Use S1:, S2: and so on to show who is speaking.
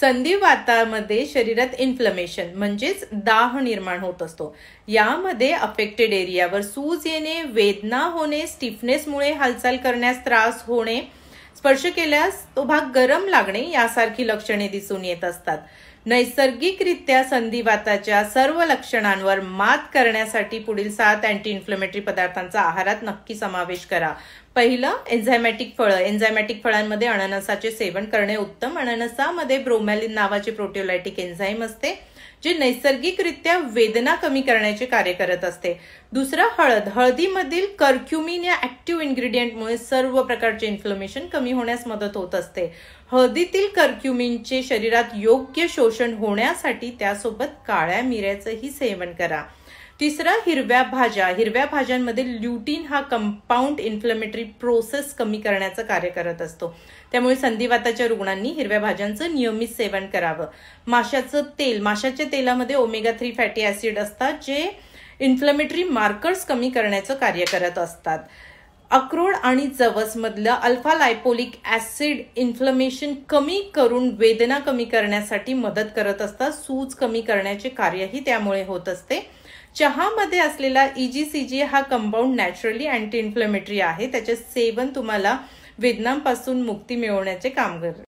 S1: संधिवातामध्ये शरीरात इन्फ्लमेशन म्हणजेच दाह निर्माण होत असतो यामध्ये अफेक्टेड एरियावर सूज येणे वेदना होणे स्टिफनेसमुळे हालचाल करण्यास त्रास होणे स्पर्श केल्यास तो भाग गरम लागणे यासारखी लक्षणे दिसून येत असतात नैसर्गिकरित्या संधिवाताच्या सर्व लक्षणांवर मात करण्यासाठी पुढील सात अँटी इन्फ्लेमेटरी पदार्थांचा आहारात नक्की समावेश करा पहिलं एन्झायमॅटिक फळं एन्झायमॅटिक फळांमध्ये अननसाचे सेवन करणे उत्तम अननसामध्ये ब्रोमॅलिन नावाचे प्रोटिओलायटिक एन्झाईम असते जे नैसर्गिकरित्या वेदना कमी करण्याचे कार्य करत असते दुसरं हळद हळदीमधील कर्क्युमिन या ऍक्टिव्ह इन्ग्रेडियंटमुळे सर्व प्रकारचे इन्फ्लमेशन कमी होण्यास मदत होत असते हळदीतील कर्क्युमिनचे शरीरात योग्य शोषण पोषण होण्यासाठी त्यासोबत काळ्या मिऱ्याचंही सेवन करा तिसरा हिरव्या भाज्या हिरव्या भाज्यांमध्ये ल्युटीन हा कंपाऊंड इन्फ्लेमेटरी प्रोसेस कमी करण्याचं कार्य करत असतो त्यामुळे संधिवाताच्या रुग्णांनी हिरव्या भाज्यांचं नियमित सेवन करावं माशाचं तेल माशाच्या तेलामध्ये ओमेगा थ्री फॅटी ऍसिड असतात जे इन्फ्लेमेटरी मार्कर्स कमी करण्याचं कार्य करत असतात अक्रोड आणि जवसमधलं अल्फा लायपोलिक ऍसिड इन्फ्लमेशन कमी करून वेदना कमी करण्यासाठी मदत करत असतात सूज कमी करण्याचे कार्यही त्यामुळे होत असते चहामध्ये असलेला ईजीसीजी e हा कंपाऊंड नॅचरली अँटी इन्फ्लेमेटरी आहे त्याचे सेवन तुम्हाला वेदनांपासून मुक्ती मिळवण्याचे काम करते